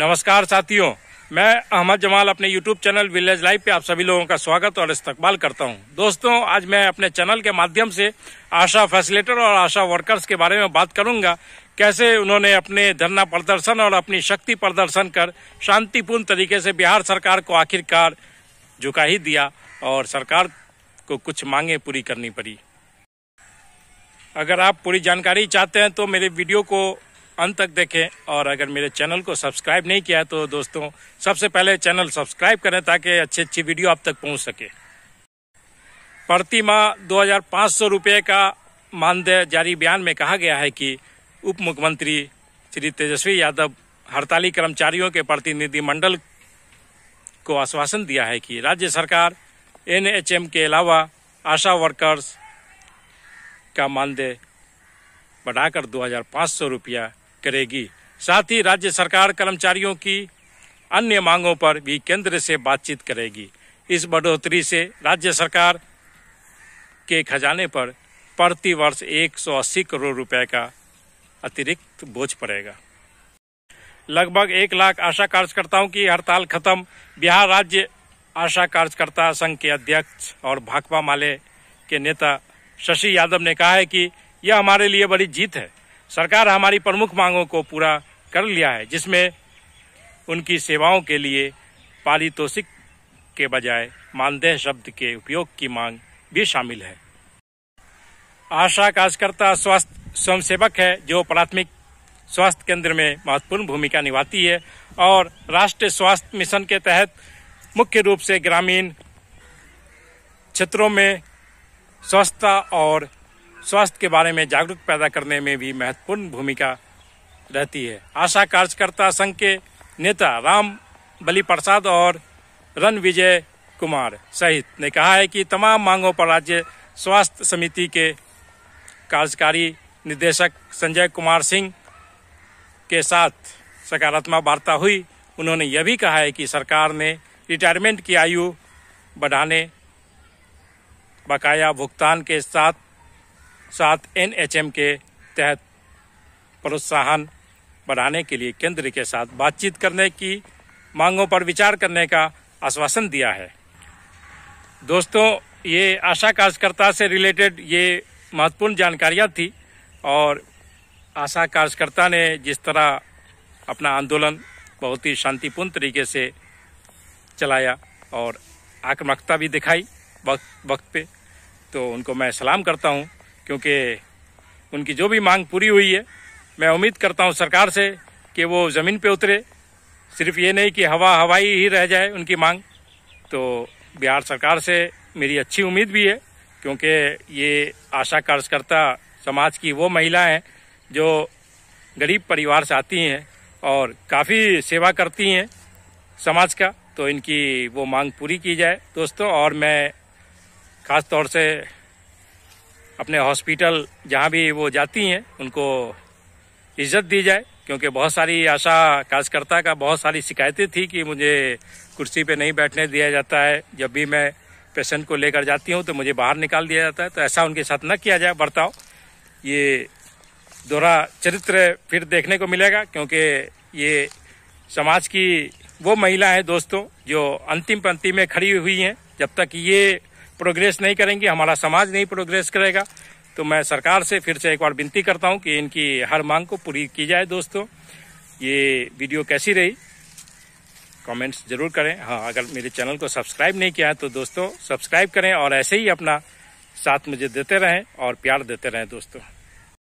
नमस्कार साथियों मैं अहमद जमाल अपने YouTube चैनल विलेज लाइव पे आप सभी लोगों का स्वागत और इस्तकबाल करता हूं। दोस्तों आज मैं अपने चैनल के माध्यम से आशा फैसिलिटर और आशा वर्कर्स के बारे में बात करूंगा कैसे उन्होंने अपने धरना प्रदर्शन और अपनी शक्ति प्रदर्शन कर शांतिपूर्ण तरीके से बिहार सरकार को आखिरकार झुका ही दिया और सरकार को कुछ मांगे पूरी करनी पड़ी अगर आप पूरी जानकारी चाहते हैं तो मेरे वीडियो को अंत तक देखें और अगर मेरे चैनल को सब्सक्राइब नहीं किया तो दोस्तों सबसे पहले चैनल सब्सक्राइब करें ताकि अच्छी अच्छी वीडियो आप तक पहुंच सके प्रति माह दो हजार का मानदेय जारी बयान में कहा गया है कि उप मुख्यमंत्री श्री तेजस्वी यादव हड़ताली कर्मचारियों के प्रतिनिधिमंडल को आश्वासन दिया है कि राज्य सरकार एनएचएम के अलावा आशा वर्कर्स का मानदेय बढ़ाकर दो हजार पाँच सौ रुपया करेगी साथ ही राज्य सरकार कर्मचारियों की अन्य मांगों पर भी केंद्र से बातचीत करेगी इस बढ़ोतरी से राज्य सरकार के खजाने पर प्रति वर्ष एक करोड़ रुपए का अतिरिक्त बोझ पड़ेगा लगभग एक लाख आशा कार्यकर्ताओं की हड़ताल खत्म बिहार राज्य आशा कार्यकर्ता संघ के अध्यक्ष और भाकपा माले के नेता शशि यादव ने कहा है कि यह हमारे लिए बड़ी जीत है सरकार हमारी प्रमुख मांगों को पूरा कर लिया है जिसमें उनकी सेवाओं के लिए पारितोषिक के बजाय मानदेय शब्द के उपयोग की मांग भी शामिल है आशा कार्यकर्ता स्वास्थ्य स्वयं सेवक है जो प्राथमिक स्वास्थ्य केंद्र में महत्वपूर्ण भूमिका निभाती है और राष्ट्रीय स्वास्थ्य मिशन के तहत मुख्य रूप से ग्रामीण क्षेत्रों में स्वस्थता और स्वास्थ्य के बारे में जागरूक पैदा करने में भी महत्वपूर्ण भूमिका रहती है आशा कार्यकर्ता संघ के नेता राम बली प्रसाद और रन विजय कुमार सहित ने कहा है कि तमाम मांगों पर राज्य स्वास्थ्य समिति के कार्यकारी निदेशक संजय कुमार सिंह के साथ सकारात्मक वार्ता हुई उन्होंने यह भी कहा है कि सरकार ने रिटायरमेंट की आयु बढ़ाने बकाया भुगतान के साथ साथ एनएचएम के तहत प्रोत्साहन बढ़ाने के लिए केंद्र के साथ बातचीत करने की मांगों पर विचार करने का आश्वासन दिया है दोस्तों ये आशा कार्यकर्ता से रिलेटेड ये महत्वपूर्ण जानकारियाँ थी और आशा कार्यकर्ता ने जिस तरह अपना आंदोलन बहुत ही शांतिपूर्ण तरीके से चलाया और आक्रमकता भी दिखाई वक्त वक्त पे तो उनको मैं सलाम करता हूँ क्योंकि उनकी जो भी मांग पूरी हुई है मैं उम्मीद करता हूं सरकार से कि वो ज़मीन पे उतरे सिर्फ ये नहीं कि हवा हवाई ही रह जाए उनकी मांग तो बिहार सरकार से मेरी अच्छी उम्मीद भी है क्योंकि ये आशा कार्यकर्ता समाज की वो महिलाएं हैं जो गरीब परिवार से आती हैं और काफ़ी सेवा करती हैं समाज का तो इनकी वो मांग पूरी की जाए दोस्तों और मैं ख़ास तौर से अपने हॉस्पिटल जहाँ भी वो जाती हैं उनको इज्जत दी जाए क्योंकि बहुत सारी आशा कार्यकर्ता का बहुत सारी शिकायतें थी कि मुझे कुर्सी पे नहीं बैठने दिया जाता है जब भी मैं पेशेंट को लेकर जाती हूँ तो मुझे बाहर निकाल दिया जाता है तो ऐसा उनके साथ न किया जाए बर्ताव ये दोहरा चरित्र फिर देखने को मिलेगा क्योंकि ये समाज की वो महिला है दोस्तों जो अंतिम पंक्ति में खड़ी हुई हैं जब तक ये प्रोग्रेस नहीं करेंगे हमारा समाज नहीं प्रोग्रेस करेगा तो मैं सरकार से फिर से एक बार विनती करता हूँ कि इनकी हर मांग को पूरी की जाए दोस्तों ये वीडियो कैसी रही कमेंट्स जरूर करें हाँ अगर मेरे चैनल को सब्सक्राइब नहीं किया है तो दोस्तों सब्सक्राइब करें और ऐसे ही अपना साथ मुझे देते रहें और प्यार देते रहें दोस्तों